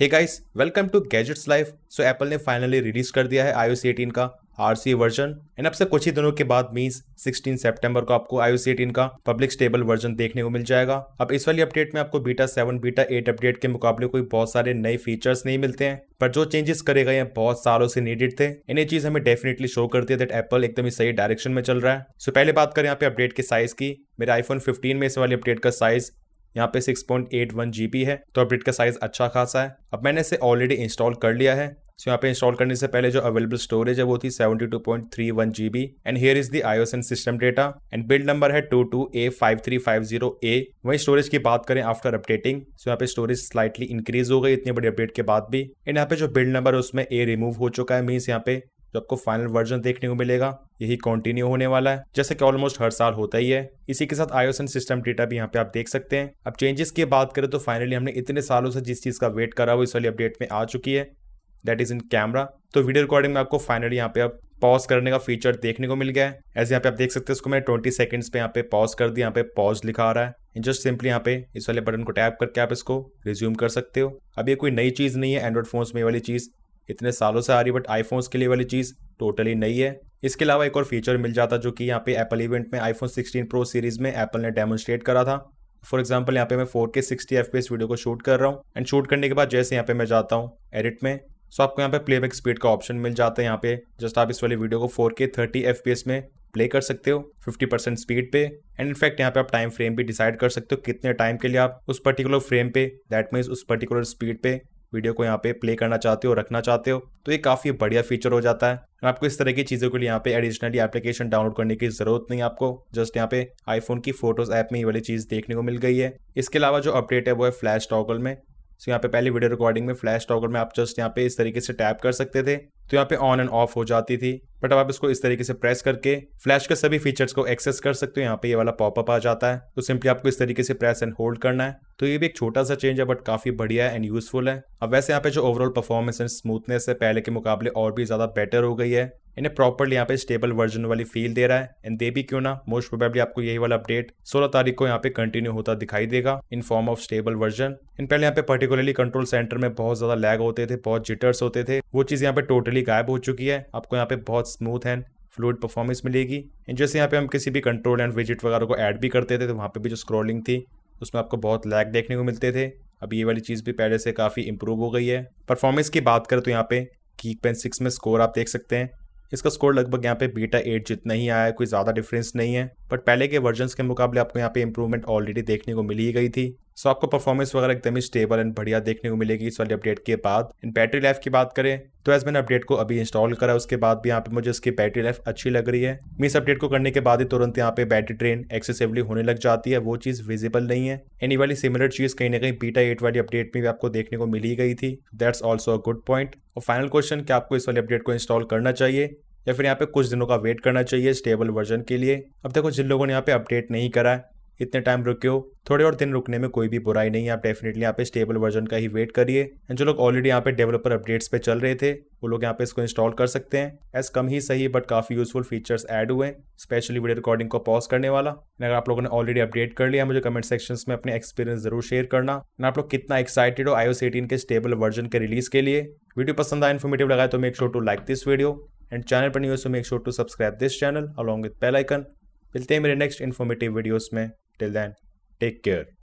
Hey guys welcome to gadgets life so Apple ने finally release कर दिया है आईओएस 18 का आरसी वर्जन एंड अब से कुछ ही दिनों के बाद मीन्स 16 सितंबर को आपको iOS 18 का पब्लिक स्टेबल वर्जन देखने को मिल जाएगा अब इस वाली अपडेट में आपको बीटा 7 बीटा 8 अपडेट के मुकाबले कोई बहुत सारे नए फीचर्स नहीं मिलते हैं पर जो चेंजेस करे गए हैं बहुत सालों से नीडेड थे इन चीज हमें डेफिनेटली शो करती है दैट एप्पल एकदम ही सही डायरेक्शन में चल रहा है सो so, पहले बात करें यहाँ पे अपडेट के साइज की मेरे आईफोन 15 में इस वाली अपडेट का साइज यहाँ पे 6.81 जीबी है तो अपडेट का साइज अच्छा खासा है अब मैंने इसे ऑलरेडी इंस्टॉल कर लिया है सो so, यहाँ पे इंस्टॉल करने से पहले जो अवेलेबल स्टोरेज है वो थी 72.31 GB and here is the iOS and system data and build number है 22A5350A वहीं स्टोरेज की बात करें आफ्टर अपडेटिंग सो यहाँ पे स्टोरेज स्लाइटली इंक्रीज हो गई इतनी बड़ी अपडेट के बाद भी एंड यहाँ पे जो बिल्ड नंबर है उसमें ए रिमूव हो चुका है मीन्स यहाँ पे जो आपको फाइनल वर्जन देखने को मिलेगा यही कंटिन्यू होने वाला है जैसे कि ऑलमोस्ट हर साल होता ही है इसी के साथ आयोस एंड सिस्टम डेटा भी यहाँ पे आप देख सकते हैं अब चेंजेस की बात करें तो फाइनली हमने इतने सालों से जिस चीज़ का वेट करा वो इस वाली अपडेट में आ चुकी है दैट इज इन कैमरा तो वीडियो रिकॉर्डिंग में आपको फाइनली यहाँ पे अब पॉज करने का फीचर देखने को मिल गया है ऐसे यहाँ पे आप देख सकते हैं इसको मैंने ट्वेंटी सेकंड्स पे यहाँ पे पॉज कर दिया यहाँ पे पॉज लिखा आ रहा है जस्ट सिंपली यहाँ पे इस वाले बटन को टैप करके आप इसको रिज्यूम कर सकते हो अब ये कोई नई चीज़ नहीं है एंड्रॉइड फोन्स में ये वाली चीज़ इतने सालों से आ रही बट आईफोन्स के लिए वाली चीज़ टोटली नई है इसके अलावा एक और फीचर मिल जाता जो कि यहाँ पे एप्पल इवेंट में आईफोन 16 प्रो सीरीज में एप्पल ने डेमोस्ट्रेट करा था फॉर एग्जाम्पल यहाँ पे मैं four K sixty F video को शूट कर रहा हूँ एंड शूट करने के बाद जैसे यहाँ पे मैं जाता हूँ एडिट में सो आपको यहाँ पे प्लेबैक स्पीड का ऑप्शन मिल जाता है यहाँ पे जस्ट आप इस वाली वीडियो को फोर के थर्टी एफ में प्ले कर सकते हो 50 परसेंट स्पीड पे एंड इनफैक्ट यहाँ पे आप टाइम फ्रेम भी डिसाइड कर सकते हो कितने टाइम के लिए आप उस पर्टिकुलर फ्रेम पे दैट मीन्स उस पर्टिकुलर स्पीड पे वीडियो को यहाँ पे प्ले करना चाहते हो रखना चाहते हो तो ये काफ़ी बढ़िया फीचर हो जाता है आपको इस तरह की चीज़ों के लिए यहाँ पे एडिशनली एप्लीकेशन डाउनलोड करने की ज़रूरत नहीं आपको जस्ट यहाँ पे आईफोन की फोटोज़ ऐप में ये वाली चीज़ देखने को मिल गई है इसके अलावा जो अपडेट है वो है फ्लैश टॉगल में सो यहाँ पे पहले वीडियो रिकॉर्डिंग में फ्लैश टॉगर में आप जस्ट यहाँ पे इस तरीके से टैप कर सकते थे तो यहाँ पे ऑन एंड ऑफ हो जाती थी बट अब आप इसको इस तरीके से प्रेस करके फ्लैश के सभी फीचर्स को एक्सेस कर सकते हो यहाँ पे ये वाला पॉपअप आ जाता है तो सिंपली आपको इस तरीके से प्रेस एंड होल्ड करना है तो ये भी एक छोटा सा चेंज है बट काफी बढ़िया एंड यूजफुल है अब वैसे यहाँ पे जो ओवरऑल परफॉर्मेंस एंड स्मूथनेस है पहले के मुकाबले और भी ज्यादा बेटर हो गई है इन्हें प्रॉपरली यहाँ पे स्टेबल वर्जन वाली फील दे रहा है एंड दे भी क्यों ना मोस्ट प्रोबेबली आपको यही वाला अपडेट 16 तारीख को यहाँ पे कंटिन्यू होता दिखाई देगा in form of stable version इन पहले यहाँ पे पर्टिकुलरली कंट्रोल सेंटर में बहुत ज्यादा लैग होते थे बहुत जिटर्स होते थे वो चीज यहाँ पे टोटली गायब हो चुकी है आपको यहाँ पे बहुत स्मूथ एंड फ्लूड परफॉर्मेंस मिलेगी एंड जैसे यहाँ पे हम किसी भी कंट्रोल एंड विजिट वगैरह को ऐड भी करते थे तो वहाँ पे भी जो स्क्रॉलिंग थी उसमें आपको बहुत लैग देखने को मिलते थे अब ये वाली चीज़ भी पहले से काफ़ी इंप्रूव हो गई है परफॉर्मेंस की बात करें तो यहाँ पे की पेन सिक्स में स्कोर आप देख सकते हैं इसका स्कोर लगभग यहाँ पे बीटा एट जितना ही आया है कोई ज़्यादा डिफरेंस नहीं है बट पहले के वर्जन के मुकाबले आपको यहाँ पे इंप्रूवमेंट ऑलरेडी देखने को मिली ही गई थी सो आपको परफॉर्मेंस वगैरह एकदम ही स्टेबल एंड बढ़िया देखने को मिलेगी इस वाली अपडेट के बाद इन बैटरी लाइफ की बात करें तो एज मैंने अपडेट को अभी इंस्टॉल करा उसके बाद भी यहाँ पे मुझे इसकी बैटरी लाइफ अच्छी लग रही है इस अपडेट को करने के बाद ही तुरंत यहाँ पे बैटरी ट्रेन एक्सेसिवली होने लग जाती है वो चीज़ विजिबल नहीं है एनी वाली सिमिलर चीज़ कहीं ना कहीं बीटा एट वाली अपडेट में भी आपको देखने को मिली गई थी that's also a good point और फाइनल क्वेश्चन क्या आपको इस वाली अपडेट को इंस्टॉल करना चाहिए या फिर यहाँ पे कुछ दिनों का वेट करना चाहिए स्टेबल वर्जन के लिए अब देखो जिन लोगों ने यहाँ पे अपडेट नहीं करा है इतने टाइम रुके हो थोड़े और दिन रुकने में कोई भी बुराई नहीं है आप डेफिनेटली यहाँ पे स्टेबल वर्जन का ही वेट करिए एंड जो लोग ऑलरेडी यहाँ पे डेवलपर अपडेट्स पे चल रहे थे वो लोग यहाँ पे इसको इंस्टॉल कर सकते हैं एज कम ही सही बट काफी यूजफुल फीचर्स एड हुए स्पेशली वीडियो रिकॉर्डिंग को पॉज करने वाला अगर आप लोगों ने ऑलरेडी अपडेट कर लिया मुझे कमेंट सेक्शन में अपने एक्सपीरियंस जरूर शेयर करना एंड आप लोग कितना एक्साइटेड हो आईओ एटीन के स्टेबल वर्जन के रिलीज के लिए वीडियो पसंद आया इन्फॉर्मेटिव लगाए तो make sure to like this video and channel पर news make sure to subscribe this channel along with bell icon मिलते हैं मेरे नेक्स्ट इन्फॉर्मेटिव वीडियोस में Till then, take care.